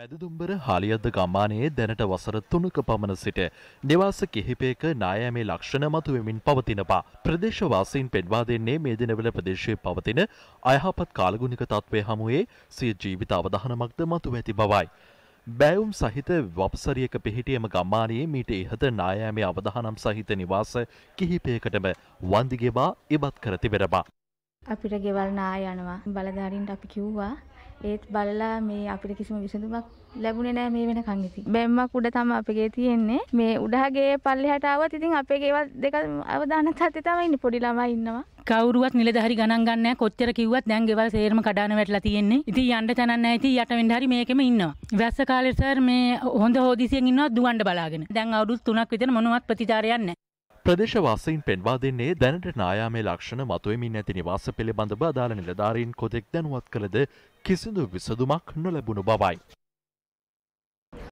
මැදදුම්බර හාලියද්ද ගම්මානයේ දැනට වසර තුනක පමණ සිට නිවාස කිහිපයක නායෑමේ ලක්ෂණ මතුවෙමින් පවතිනවා. ප්‍රදේශවාසීන් පෙන්වා දෙන්නේ මේ දිනවල ප්‍රදේශයේ පවතින අයහපත් කාලගුණික තත්ත්වය හමුවේ සිය ජීවිත අවධානමක්ද මතුව ඇති බවයි. බෑවුම් සහිත වප්සරියක පිහිටියම ගම්මානයේ මීට ඉහත නායෑමේ අවධානම් සහිත නිවාස කිහිපයකටම වන්දිගෙවා ඉබත් කර තිබෙනවා. අපිට ගෙවල් නා යනවා. බලධාරීන්ට අපි කිව්වා. ඒත් බලලා මේ අපිට කිසිම විසඳුමක් ලැබුණේ නැහැ මේ වෙනකන් ඉතින්. බැම්මක් උඩ තමයි අපේ තියෙන්නේ. මේ උඩහගේ පල්ලෙහාට ආවත් ඉතින් අපේ ගෙවල් දෙක අවදානත් හත්තේ තමයි ඉන්නේ. පොඩි ළමයි ඉන්නවා. කවරුවත් නිලධහරි ගණන් ගන්න කොච්චර කිව්වත් දැන් ගෙවල් සේරම කඩාන වැටලා තියෙන්නේ. ඉතින් යන්න තැනක් නැහැ. ඉතින් යට වෙන්න හරි මේකෙම ඉන්නවා. වැස්ස කාලේ සර් මේ හොඳ හොදිසියෙන් ඉන්නවා දුවන්න බලාගෙන. දැන් අවුරුදු 3ක් විතර මොනවත් ප්‍රතිචාරයක් නැහැ. ප්‍රදේශවාසයින් පෙන්වා දෙන්නේ දැනට නායාමේ ලක්ෂණ මතුවමින් ඇති නිවාස පිළිබඳව අදාළ නිලධාරීන් කොතෙක් දැනුවත් කළද කිසිදු විසඳුමක් නොලැබුණු බවයි.